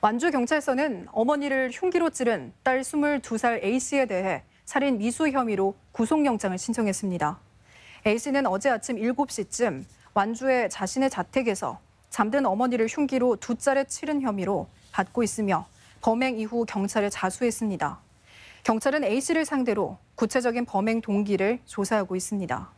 완주경찰서는 어머니를 흉기로 찌른 딸 22살 A씨에 대해 살인 미수 혐의로 구속영장을 신청했습니다. A씨는 어제 아침 7시쯤 완주의 자신의 자택에서 잠든 어머니를 흉기로 두 차례 치른 혐의로 받고 있으며 범행 이후 경찰에 자수했습니다. 경찰은 A씨를 상대로 구체적인 범행 동기를 조사하고 있습니다.